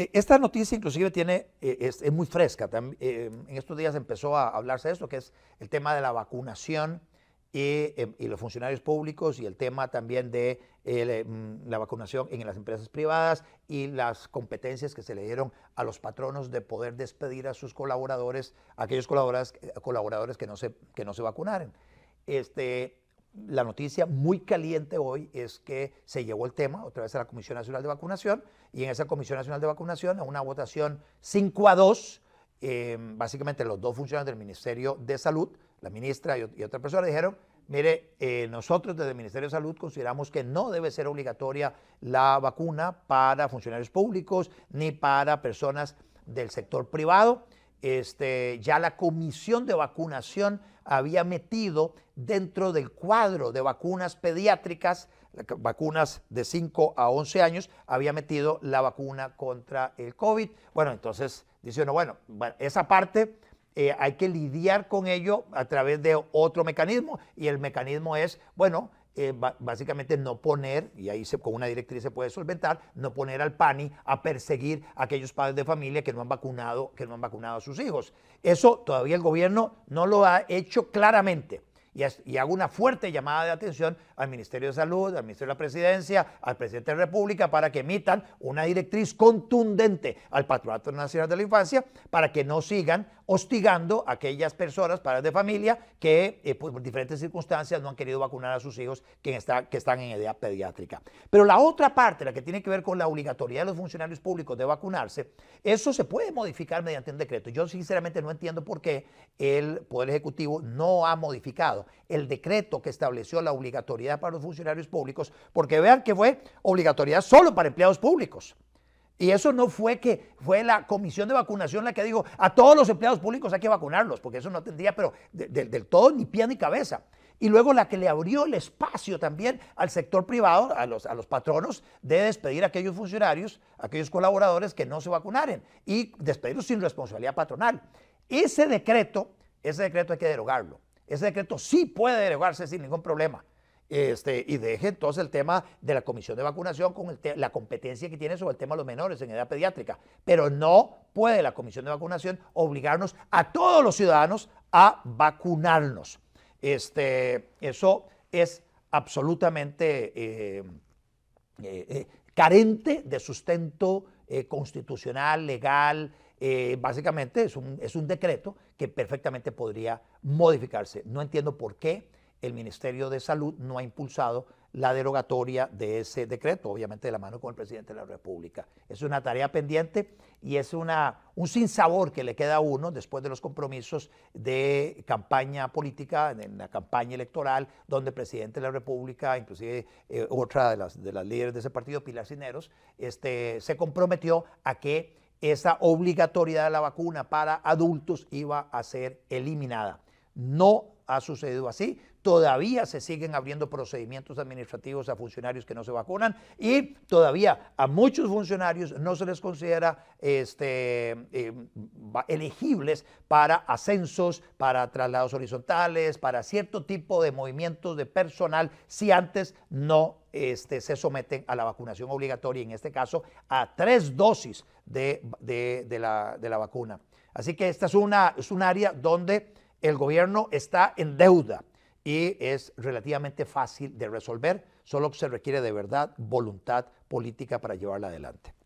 Eh, esta noticia inclusive tiene, eh, es, muy fresca. Eh, en estos días empezó a hablarse de esto, que es el tema de la vacunación y, em, los funcionarios públicos y el tema también de em, la vacunación en las empresas privadas y las competencias que se le dieron a los patronos de poder despedir a sus colaboradores, a aquellos colaboradores, colaboradores que, no se, que no se vacunaran. Este, la noticia muy caliente hoy es que se llevó el tema otra vez a la Comisión Nacional de Vacunación y en esa Comisión Nacional de Vacunación, a una votación 5 a 2, em, básicamente los dos funcionarios del Ministerio de Salud, la ministra y, otra persona, dijeron, mire, eh, nosotros desde el Ministerio de Salud consideramos que no debe ser obligatoria la vacuna para funcionarios públicos ni para personas del sector privado este, ya la comisión de vacunación había metido dentro del cuadro de vacunas pediátricas, vacunas de 5 a 11 años, había metido la vacuna contra el COVID. Bueno, entonces dice uno, bueno, esa parte eh, hay que lidiar con ello a través de otro mecanismo y el mecanismo es, bueno, eh, básicamente no poner, y ahí con una directriz se puede solventar, no poner al PANI a perseguir a aquellos padres de familia que no han vacunado, que no han vacunado a sus hijos. Eso todavía el gobierno no lo ha hecho claramente. Y, hago una fuerte llamada de atención al Ministerio de Salud, al Ministerio de la Presidencia, al Presidente de la República, para que emitan una directriz contundente al Patronato Nacional de la Infancia, para que no sigan hostigando a aquellas personas, padres de familia, que eh, pues, por diferentes circunstancias no han querido vacunar a sus hijos que, que están en edad pediátrica. Pero la otra parte, la que tiene que ver con la obligatoriedad de los funcionarios públicos de vacunarse, eso se puede modificar mediante un decreto. Yo sinceramente no entiendo por qué el Poder Ejecutivo no ha modificado el decreto que estableció la obligatoriedad para los funcionarios públicos, porque vean que fue obligatoriedad solo para empleados públicos. Y eso no fue que fue la comisión de vacunación la que dijo a todos los empleados públicos hay que vacunarlos, porque eso no tendría, pero del todo ni pie ni cabeza. Y luego la que le abrió el espacio también al sector privado, a los, a los patronos, de despedir a aquellos funcionarios, a aquellos colaboradores que no se vacunaren y despedirlos sin responsabilidad patronal. Ese decreto, ese decreto hay que derogarlo. Ese decreto sí puede derogarse sin ningún problema. Este, y deje entonces el tema de la comisión de vacunación con la competencia que tiene sobre el tema de los menores en edad pediátrica. Pero no puede la comisión de vacunación obligarnos a todos los ciudadanos a vacunarnos. Este, eso es absolutamente eh, eh, eh, carente de sustento constitucional, legal. básicamente es un, es un decreto que perfectamente podría modificarse. No entiendo por qué el Ministerio de Salud no ha impulsado la derogatoria de ese decreto, obviamente de la mano con el presidente de la República. Es una tarea pendiente y es una, un sinsabor que le queda a uno después de los compromisos de campaña política, en la campaña electoral, donde el presidente de la República, inclusive eh, otra de las, de las líderes de ese partido, Pilar Cineros, este, se comprometió a que esa obligatoriedad de la vacuna para adultos iba a ser eliminada. No ha sucedido así. Todavía se siguen abriendo procedimientos administrativos a funcionarios que no se vacunan y todavía a muchos funcionarios no se les considera este, eh, elegibles para ascensos, para traslados horizontales, para cierto tipo de movimientos de personal si antes no este, se someten a la vacunación obligatoria, en este caso a tres dosis de, la, vacuna. Así que esta es una, es un área donde el gobierno está en deuda y es relativamente fácil de resolver, solo se requiere de verdad voluntad política para llevarla adelante.